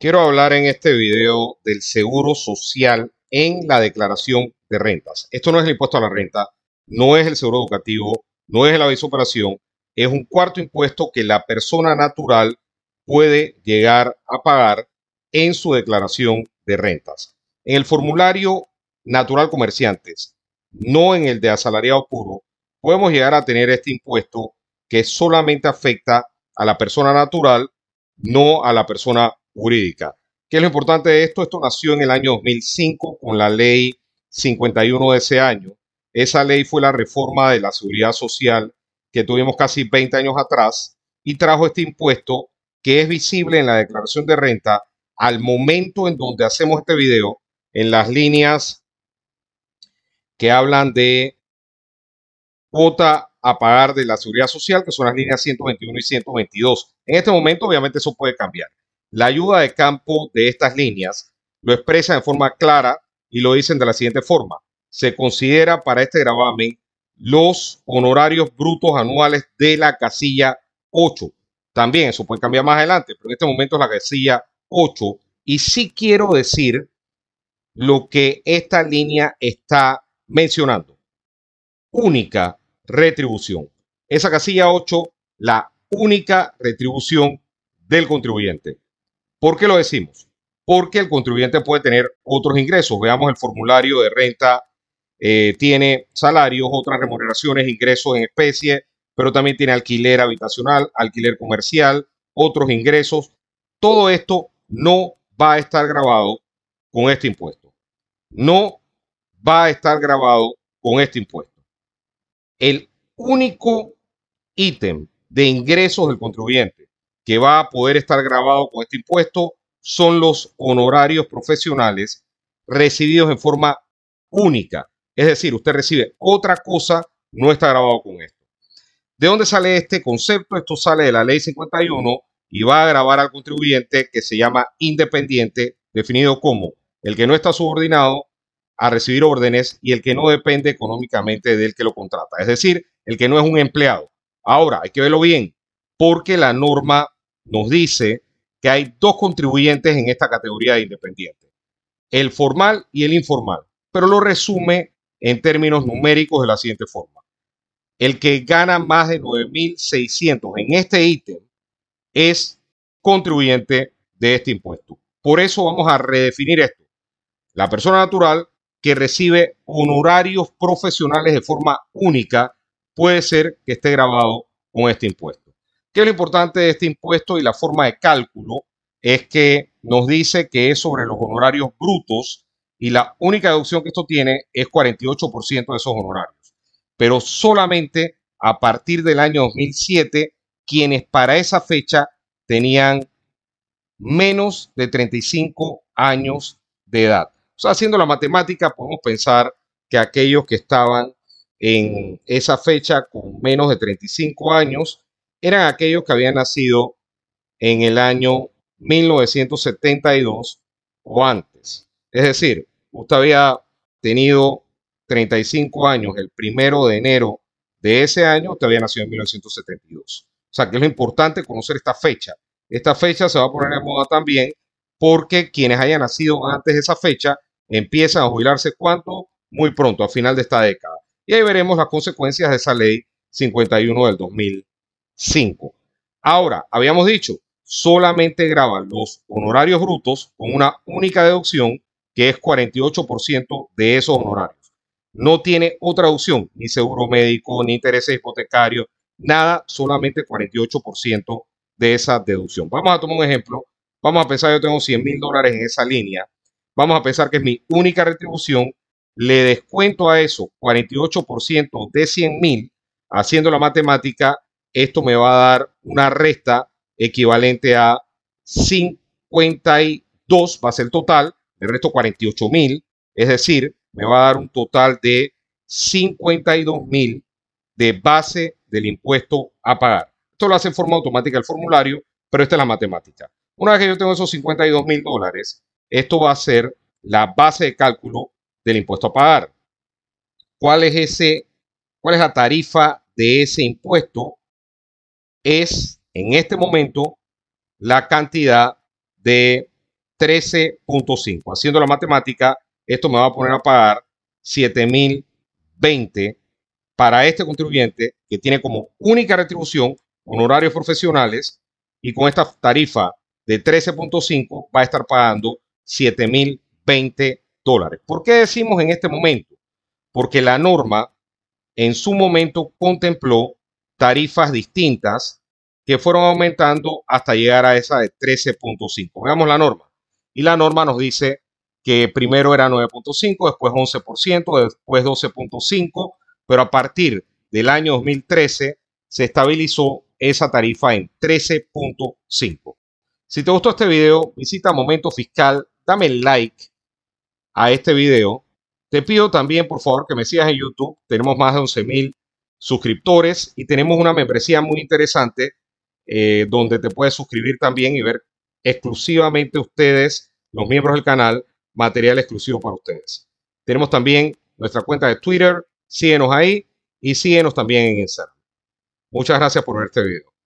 Quiero hablar en este video del seguro social en la declaración de rentas. Esto no es el impuesto a la renta, no es el seguro educativo, no es el aviso operación, es un cuarto impuesto que la persona natural puede llegar a pagar en su declaración de rentas. En el formulario natural comerciantes, no en el de asalariado puro, podemos llegar a tener este impuesto que solamente afecta a la persona natural, no a la persona jurídica. ¿Qué es lo importante de esto? Esto nació en el año 2005 con la ley 51 de ese año. Esa ley fue la reforma de la seguridad social que tuvimos casi 20 años atrás y trajo este impuesto que es visible en la declaración de renta al momento en donde hacemos este video, en las líneas que hablan de cuota a pagar de la seguridad social, que son las líneas 121 y 122. En este momento, obviamente, eso puede cambiar. La ayuda de campo de estas líneas lo expresa de forma clara y lo dicen de la siguiente forma. Se considera para este gravamen los honorarios brutos anuales de la casilla 8. También eso puede cambiar más adelante, pero en este momento es la casilla 8. Y sí quiero decir lo que esta línea está mencionando. Única retribución. Esa casilla 8, la única retribución del contribuyente. ¿Por qué lo decimos? Porque el contribuyente puede tener otros ingresos. Veamos el formulario de renta. Eh, tiene salarios, otras remuneraciones, ingresos en especie, pero también tiene alquiler habitacional, alquiler comercial, otros ingresos. Todo esto no va a estar grabado con este impuesto. No va a estar grabado con este impuesto. El único ítem de ingresos del contribuyente que va a poder estar grabado con este impuesto son los honorarios profesionales recibidos en forma única. Es decir, usted recibe otra cosa, no está grabado con esto. ¿De dónde sale este concepto? Esto sale de la ley 51 y va a grabar al contribuyente que se llama independiente, definido como el que no está subordinado a recibir órdenes y el que no depende económicamente del que lo contrata, es decir, el que no es un empleado. Ahora, hay que verlo bien, porque la norma nos dice que hay dos contribuyentes en esta categoría de independiente, el formal y el informal, pero lo resume en términos numéricos de la siguiente forma. El que gana más de 9.600 en este ítem es contribuyente de este impuesto. Por eso vamos a redefinir esto. La persona natural que recibe honorarios profesionales de forma única puede ser que esté grabado con este impuesto. Qué es lo importante de este impuesto y la forma de cálculo es que nos dice que es sobre los honorarios brutos y la única deducción que esto tiene es 48% de esos honorarios. Pero solamente a partir del año 2007, quienes para esa fecha tenían menos de 35 años de edad. O sea, haciendo la matemática, podemos pensar que aquellos que estaban en esa fecha con menos de 35 años eran aquellos que habían nacido en el año 1972 o antes. Es decir, usted había tenido 35 años el primero de enero de ese año, usted había nacido en 1972. O sea que es lo importante conocer esta fecha. Esta fecha se va a poner en moda también porque quienes hayan nacido antes de esa fecha empiezan a jubilarse cuánto? Muy pronto, a final de esta década. Y ahí veremos las consecuencias de esa ley 51 del 2000. 5. Ahora, habíamos dicho, solamente graba los honorarios brutos con una única deducción que es 48% de esos honorarios. No tiene otra opción, ni seguro médico, ni intereses hipotecarios, nada, solamente 48% de esa deducción. Vamos a tomar un ejemplo. Vamos a pensar, yo tengo 100 mil dólares en esa línea. Vamos a pensar que es mi única retribución. Le descuento a eso 48% de 100 mil, haciendo la matemática, esto me va a dar una resta equivalente a 52, va a ser el total, el resto 48 mil, es decir, me va a dar un total de 52 mil de base del impuesto a pagar. Esto lo hace en forma automática el formulario, pero esta es la matemática. Una vez que yo tengo esos 52 mil dólares, esto va a ser la base de cálculo del impuesto a pagar. ¿Cuál es ese? ¿Cuál es la tarifa de ese impuesto? es en este momento la cantidad de 13.5. Haciendo la matemática, esto me va a poner a pagar 7.020 para este contribuyente que tiene como única retribución honorarios profesionales y con esta tarifa de 13.5 va a estar pagando 7.020 dólares. ¿Por qué decimos en este momento? Porque la norma en su momento contempló tarifas distintas que fueron aumentando hasta llegar a esa de 13.5. Veamos la norma. Y la norma nos dice que primero era 9.5, después 11%, después 12.5, pero a partir del año 2013 se estabilizó esa tarifa en 13.5. Si te gustó este video, visita Momento Fiscal, dame like a este video. Te pido también, por favor, que me sigas en YouTube. Tenemos más de 11.000 suscriptores y tenemos una membresía muy interesante eh, donde te puedes suscribir también y ver exclusivamente ustedes, los miembros del canal, material exclusivo para ustedes. Tenemos también nuestra cuenta de Twitter, síguenos ahí y síguenos también en Instagram. Muchas gracias por ver este video.